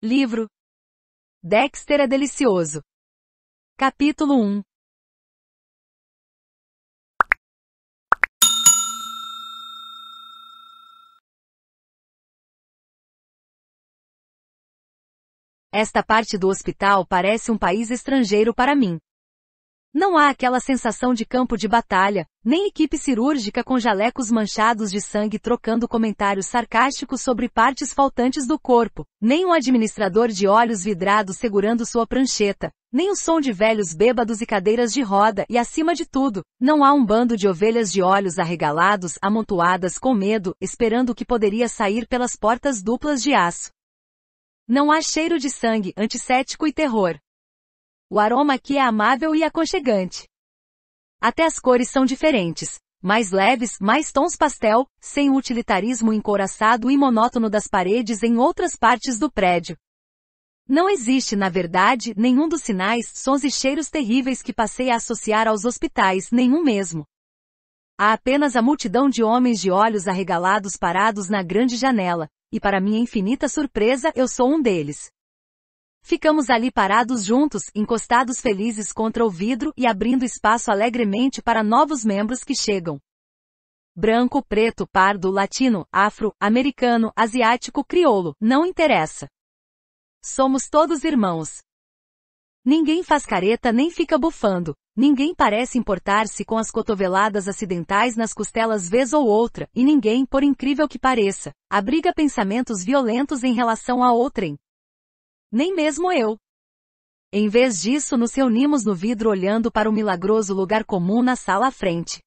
Livro Dexter é delicioso. Capítulo 1 Esta parte do hospital parece um país estrangeiro para mim. Não há aquela sensação de campo de batalha, nem equipe cirúrgica com jalecos manchados de sangue trocando comentários sarcásticos sobre partes faltantes do corpo, nem um administrador de olhos vidrados segurando sua prancheta, nem o som de velhos bêbados e cadeiras de roda e acima de tudo, não há um bando de ovelhas de olhos arregalados amontoadas com medo, esperando o que poderia sair pelas portas duplas de aço. Não há cheiro de sangue, antissético e terror. O aroma aqui é amável e aconchegante. Até as cores são diferentes. Mais leves, mais tons pastel, sem o utilitarismo encouraçado e monótono das paredes em outras partes do prédio. Não existe, na verdade, nenhum dos sinais, sons e cheiros terríveis que passei a associar aos hospitais, nenhum mesmo. Há apenas a multidão de homens de olhos arregalados parados na grande janela, e para minha infinita surpresa eu sou um deles. Ficamos ali parados juntos, encostados felizes contra o vidro e abrindo espaço alegremente para novos membros que chegam. Branco, preto, pardo, latino, afro, americano, asiático, crioulo, não interessa. Somos todos irmãos. Ninguém faz careta nem fica bufando. Ninguém parece importar-se com as cotoveladas acidentais nas costelas vez ou outra, e ninguém, por incrível que pareça, abriga pensamentos violentos em relação a outrem, nem mesmo eu. Em vez disso, nos reunimos no vidro olhando para o milagroso lugar comum na sala à frente.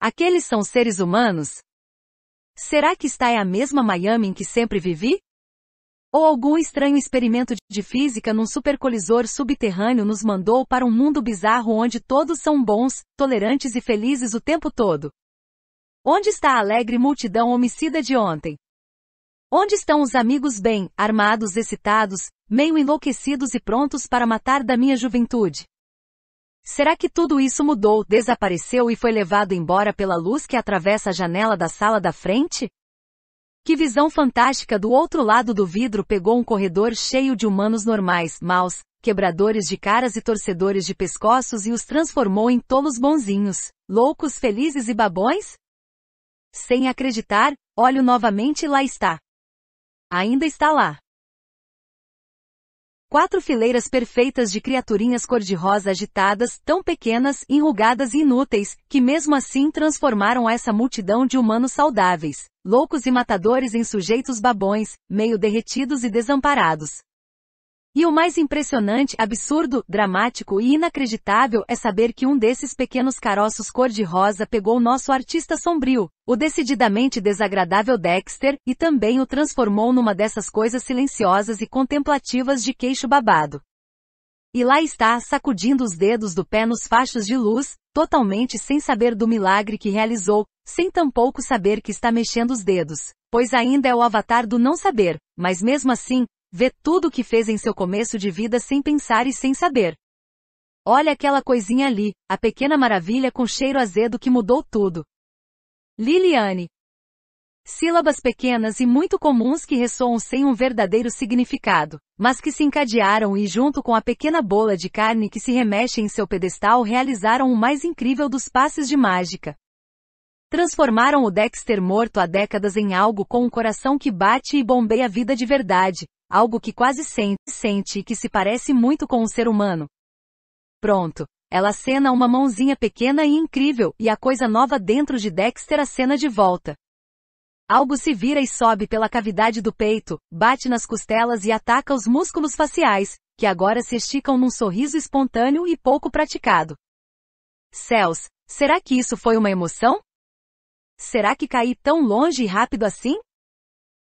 Aqueles são seres humanos? Será que está é a mesma Miami em que sempre vivi? Ou algum estranho experimento de física num supercolisor subterrâneo nos mandou para um mundo bizarro onde todos são bons, tolerantes e felizes o tempo todo? Onde está a alegre multidão homicida de ontem? Onde estão os amigos bem, armados, excitados, meio enlouquecidos e prontos para matar da minha juventude? Será que tudo isso mudou, desapareceu e foi levado embora pela luz que atravessa a janela da sala da frente? Que visão fantástica do outro lado do vidro pegou um corredor cheio de humanos normais, maus, quebradores de caras e torcedores de pescoços e os transformou em tolos bonzinhos, loucos felizes e babões? Sem acreditar, olho novamente e lá está, Ainda está lá. Quatro fileiras perfeitas de criaturinhas cor-de-rosa agitadas, tão pequenas, enrugadas e inúteis, que mesmo assim transformaram essa multidão de humanos saudáveis, loucos e matadores em sujeitos babões, meio derretidos e desamparados, e o mais impressionante, absurdo, dramático e inacreditável é saber que um desses pequenos caroços cor-de-rosa pegou nosso artista sombrio, o decididamente desagradável Dexter, e também o transformou numa dessas coisas silenciosas e contemplativas de queixo babado. E lá está, sacudindo os dedos do pé nos fachos de luz, totalmente sem saber do milagre que realizou, sem tampouco saber que está mexendo os dedos, pois ainda é o avatar do não saber, mas mesmo assim, Vê tudo o que fez em seu começo de vida sem pensar e sem saber. Olha aquela coisinha ali, a pequena maravilha com cheiro azedo que mudou tudo. Liliane. Sílabas pequenas e muito comuns que ressoam sem um verdadeiro significado, mas que se encadearam e junto com a pequena bola de carne que se remexe em seu pedestal realizaram o mais incrível dos passes de mágica. Transformaram o Dexter morto há décadas em algo com um coração que bate e bombeia a vida de verdade, algo que quase sente, sente e que se parece muito com um ser humano. Pronto. Ela acena uma mãozinha pequena e incrível, e a coisa nova dentro de Dexter acena de volta. Algo se vira e sobe pela cavidade do peito, bate nas costelas e ataca os músculos faciais, que agora se esticam num sorriso espontâneo e pouco praticado. Céus, será que isso foi uma emoção? Será que caí tão longe e rápido assim?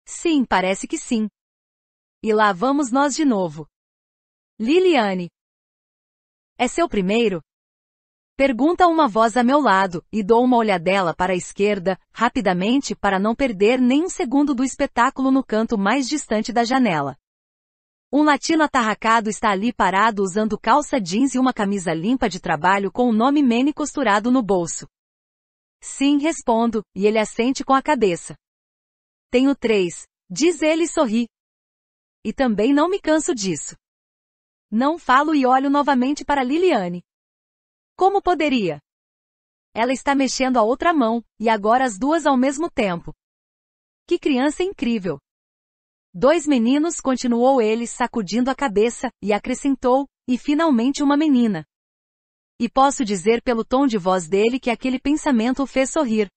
Sim, parece que sim. E lá vamos nós de novo. Liliane. É seu primeiro? Pergunta uma voz a meu lado, e dou uma olhadela para a esquerda, rapidamente para não perder nem um segundo do espetáculo no canto mais distante da janela. Um latino atarracado está ali parado usando calça jeans e uma camisa limpa de trabalho com o nome Manny costurado no bolso. Sim, respondo, e ele assente com a cabeça. Tenho três, diz ele e sorri, e também não me canso disso. Não falo e olho novamente para Liliane. Como poderia? Ela está mexendo a outra mão, e agora as duas ao mesmo tempo. Que criança incrível! Dois meninos, continuou ele, sacudindo a cabeça, e acrescentou, e finalmente uma menina. E posso dizer pelo tom de voz dele que aquele pensamento o fez sorrir.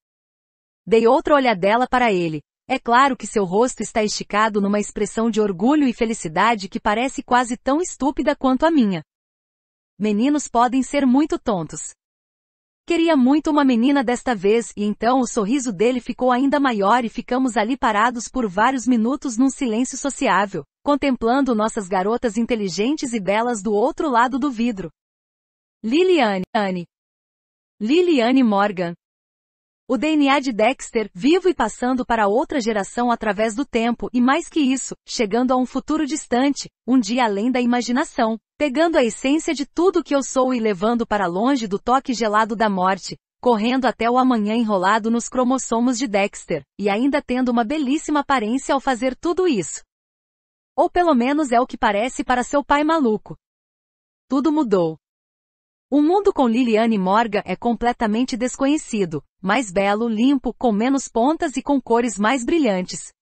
Dei outra olhadela para ele, é claro que seu rosto está esticado numa expressão de orgulho e felicidade que parece quase tão estúpida quanto a minha. Meninos podem ser muito tontos. Queria muito uma menina desta vez e então o sorriso dele ficou ainda maior e ficamos ali parados por vários minutos num silêncio sociável, contemplando nossas garotas inteligentes e belas do outro lado do vidro. Liliane, Anne. Liliane Morgan, o DNA de Dexter, vivo e passando para outra geração através do tempo e mais que isso, chegando a um futuro distante, um dia além da imaginação, pegando a essência de tudo que eu sou e levando para longe do toque gelado da morte, correndo até o amanhã enrolado nos cromossomos de Dexter, e ainda tendo uma belíssima aparência ao fazer tudo isso. Ou pelo menos é o que parece para seu pai maluco. Tudo mudou. O mundo com Liliane Morga é completamente desconhecido, mais belo, limpo, com menos pontas e com cores mais brilhantes.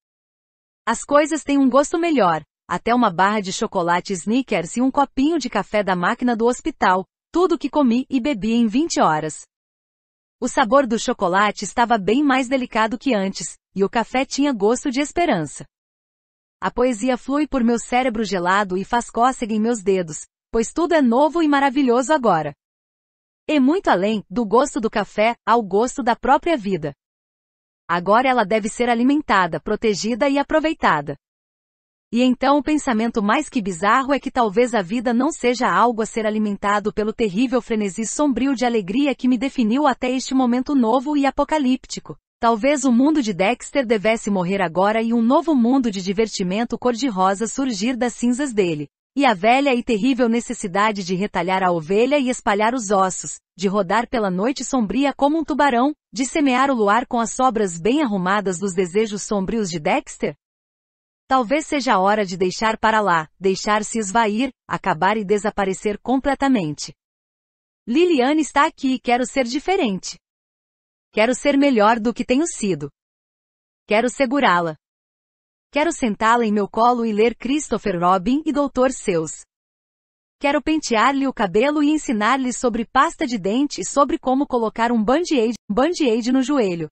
As coisas têm um gosto melhor, até uma barra de chocolate Snickers e um copinho de café da máquina do hospital, tudo que comi e bebi em 20 horas. O sabor do chocolate estava bem mais delicado que antes, e o café tinha gosto de esperança. A poesia flui por meu cérebro gelado e faz cócega em meus dedos, pois tudo é novo e maravilhoso agora. E muito além, do gosto do café, ao gosto da própria vida. Agora ela deve ser alimentada, protegida e aproveitada. E então o pensamento mais que bizarro é que talvez a vida não seja algo a ser alimentado pelo terrível frenesi sombrio de alegria que me definiu até este momento novo e apocalíptico. Talvez o mundo de Dexter devesse morrer agora e um novo mundo de divertimento cor-de-rosa surgir das cinzas dele. E a velha e terrível necessidade de retalhar a ovelha e espalhar os ossos, de rodar pela noite sombria como um tubarão, de semear o luar com as sobras bem arrumadas dos desejos sombrios de Dexter? Talvez seja a hora de deixar para lá, deixar-se esvair, acabar e desaparecer completamente. Liliane está aqui e quero ser diferente. Quero ser melhor do que tenho sido. Quero segurá-la, Quero sentá-la em meu colo e ler Christopher Robin e Doutor Seus. Quero pentear-lhe o cabelo e ensinar-lhe sobre pasta de dente e sobre como colocar um band-aid, band-aid no joelho.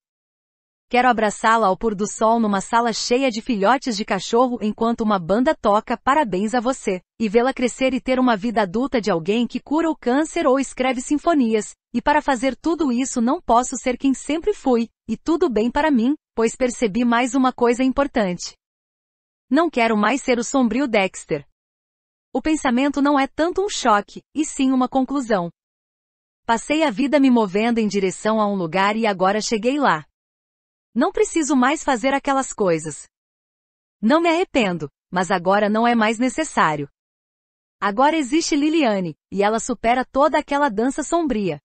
Quero abraçá-la ao pôr do sol numa sala cheia de filhotes de cachorro enquanto uma banda toca parabéns a você, e vê-la crescer e ter uma vida adulta de alguém que cura o câncer ou escreve sinfonias, e para fazer tudo isso não posso ser quem sempre fui, e tudo bem para mim, pois percebi mais uma coisa importante. Não quero mais ser o sombrio Dexter. O pensamento não é tanto um choque, e sim uma conclusão. Passei a vida me movendo em direção a um lugar e agora cheguei lá. Não preciso mais fazer aquelas coisas. Não me arrependo, mas agora não é mais necessário. Agora existe Liliane, e ela supera toda aquela dança sombria.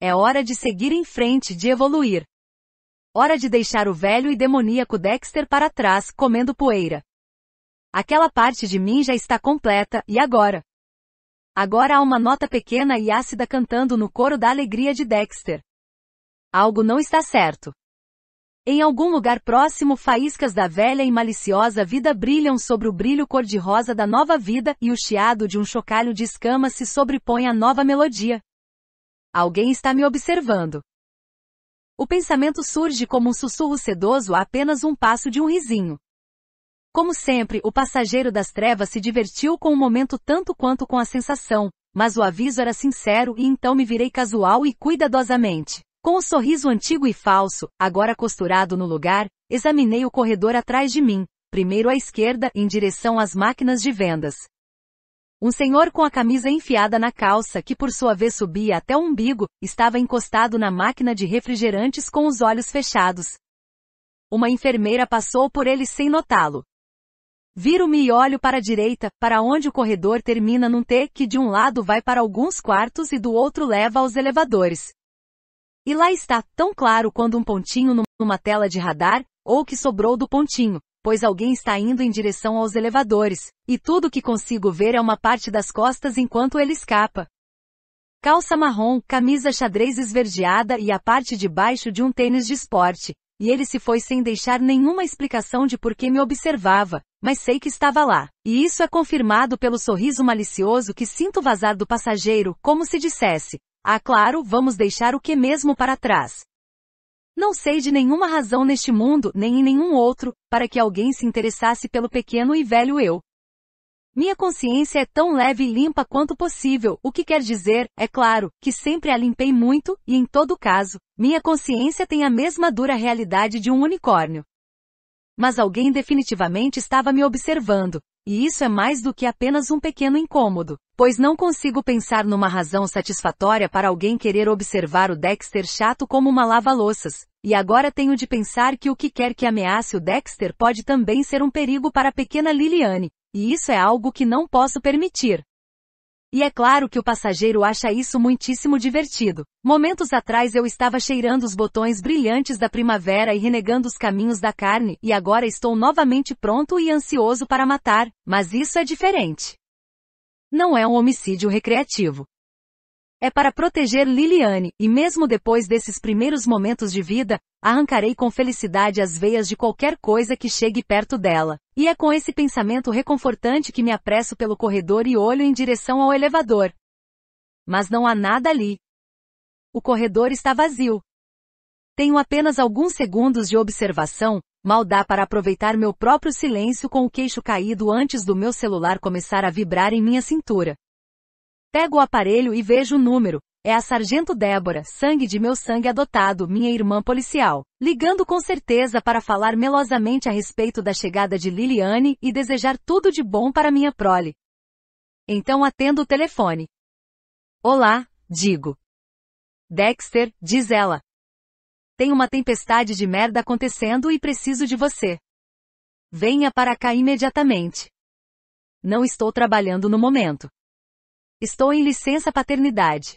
É hora de seguir em frente, de evoluir. Hora de deixar o velho e demoníaco Dexter para trás, comendo poeira. Aquela parte de mim já está completa, e agora? Agora há uma nota pequena e ácida cantando no coro da alegria de Dexter. Algo não está certo. Em algum lugar próximo, faíscas da velha e maliciosa vida brilham sobre o brilho cor-de-rosa da nova vida, e o chiado de um chocalho de escamas se sobrepõe à nova melodia. Alguém está me observando. O pensamento surge como um sussurro sedoso a apenas um passo de um risinho. Como sempre, o passageiro das trevas se divertiu com o momento tanto quanto com a sensação, mas o aviso era sincero e então me virei casual e cuidadosamente. Com o sorriso antigo e falso, agora costurado no lugar, examinei o corredor atrás de mim, primeiro à esquerda, em direção às máquinas de vendas. Um senhor com a camisa enfiada na calça, que por sua vez subia até o umbigo, estava encostado na máquina de refrigerantes com os olhos fechados. Uma enfermeira passou por ele sem notá-lo. Viro-me e olho para a direita, para onde o corredor termina num T que de um lado vai para alguns quartos e do outro leva aos elevadores. E lá está, tão claro quando um pontinho numa tela de radar, ou que sobrou do pontinho, pois alguém está indo em direção aos elevadores, e tudo que consigo ver é uma parte das costas enquanto ele escapa. Calça marrom, camisa xadrez esverdeada e a parte de baixo de um tênis de esporte, e ele se foi sem deixar nenhuma explicação de por que me observava, mas sei que estava lá. E isso é confirmado pelo sorriso malicioso que sinto vazar do passageiro, como se dissesse: Ah, claro, vamos deixar o que mesmo para trás. Não sei de nenhuma razão neste mundo, nem em nenhum outro, para que alguém se interessasse pelo pequeno e velho eu. Minha consciência é tão leve e limpa quanto possível, o que quer dizer, é claro, que sempre a limpei muito, e em todo caso, minha consciência tem a mesma dura realidade de um unicórnio. Mas alguém definitivamente estava me observando, e isso é mais do que apenas um pequeno incômodo, pois não consigo pensar numa razão satisfatória para alguém querer observar o Dexter chato como uma lava-louças, e agora tenho de pensar que o que quer que ameace o Dexter pode também ser um perigo para a pequena Liliane, e isso é algo que não posso permitir. E é claro que o passageiro acha isso muitíssimo divertido. Momentos atrás eu estava cheirando os botões brilhantes da primavera e renegando os caminhos da carne, e agora estou novamente pronto e ansioso para matar, mas isso é diferente. Não é um homicídio recreativo. É para proteger Liliane, e mesmo depois desses primeiros momentos de vida, arrancarei com felicidade as veias de qualquer coisa que chegue perto dela. E é com esse pensamento reconfortante que me apresso pelo corredor e olho em direção ao elevador. Mas não há nada ali. O corredor está vazio. Tenho apenas alguns segundos de observação, mal dá para aproveitar meu próprio silêncio com o queixo caído antes do meu celular começar a vibrar em minha cintura. Pego o aparelho e vejo o número. É a Sargento Débora, sangue de meu sangue adotado, minha irmã policial. Ligando com certeza para falar melosamente a respeito da chegada de Liliane e desejar tudo de bom para minha prole. Então atendo o telefone. Olá, digo. Dexter, diz ela. Tem uma tempestade de merda acontecendo e preciso de você. Venha para cá imediatamente. Não estou trabalhando no momento. Estou em licença paternidade.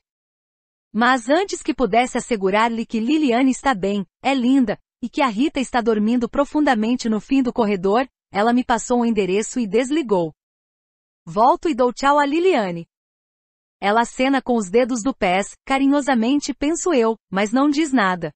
Mas antes que pudesse assegurar-lhe que Liliane está bem, é linda, e que a Rita está dormindo profundamente no fim do corredor, ela me passou o um endereço e desligou. Volto e dou tchau a Liliane. Ela acena com os dedos do pés, carinhosamente penso eu, mas não diz nada.